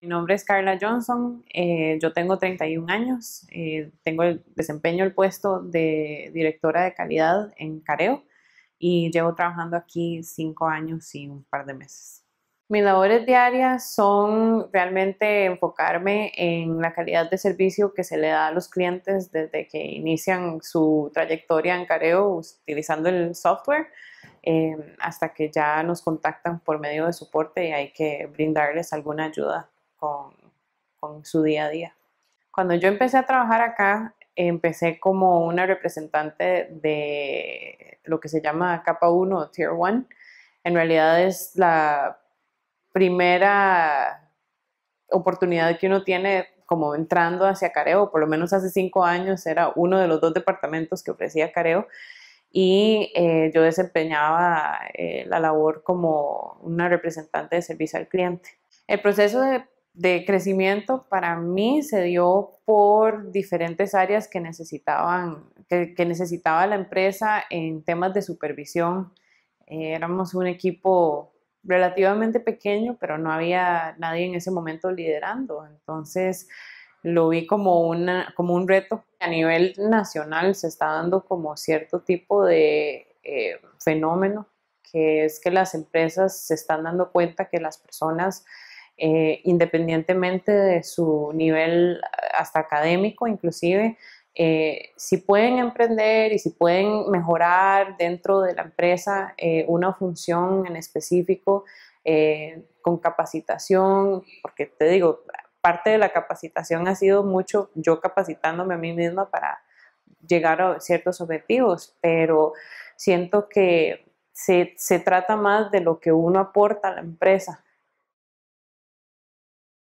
Mi nombre es Carla Johnson, eh, yo tengo 31 años, eh, tengo el desempeño el puesto de directora de calidad en Careo y llevo trabajando aquí cinco años y un par de meses. Mis labores diarias son realmente enfocarme en la calidad de servicio que se le da a los clientes desde que inician su trayectoria en Careo utilizando el software eh, hasta que ya nos contactan por medio de soporte y hay que brindarles alguna ayuda con, con su día a día. Cuando yo empecé a trabajar acá, empecé como una representante de lo que se llama capa 1 o tier 1. En realidad es la primera oportunidad que uno tiene como entrando hacia Careo, por lo menos hace cinco años era uno de los dos departamentos que ofrecía Careo y eh, yo desempeñaba eh, la labor como una representante de servicio al cliente. El proceso de de crecimiento para mí se dio por diferentes áreas que necesitaban, que, necesitaba la empresa en temas de supervisión. Eh, éramos un equipo relativamente pequeño, pero no había nadie en ese momento liderando. Entonces lo vi como, una, como un reto. A nivel nacional se está dando como cierto tipo de eh, fenómeno, que es que las empresas se están dando cuenta que las personas eh, independientemente de su nivel hasta académico inclusive, eh, si pueden emprender y si pueden mejorar dentro de la empresa eh, una función en específico con capacitación, porque te digo, parte de la capacitación ha sido mucho yo capacitándome a mí misma para llegar a ciertos objetivos, pero siento que se, se, trata más de lo que uno aporta a la empresa